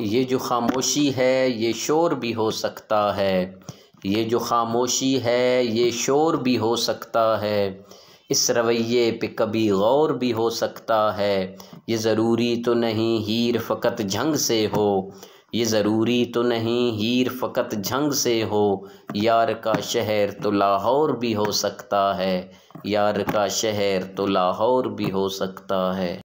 ये जो खामोशी है ये शोर भी हो सकता है ये जो खामोशी है ये शोर भी हो सकता है इस रवैये पे कभी गौर भी हो सकता है ये ज़रूरी तो नहीं हीर फ़कत झंग से हो ये ज़रूरी तो नहीं हीर फ़कत झंग से हो यार का शहर तो लाहौर भी हो सकता है यार का शहर तो लाहौर भी हो सकता है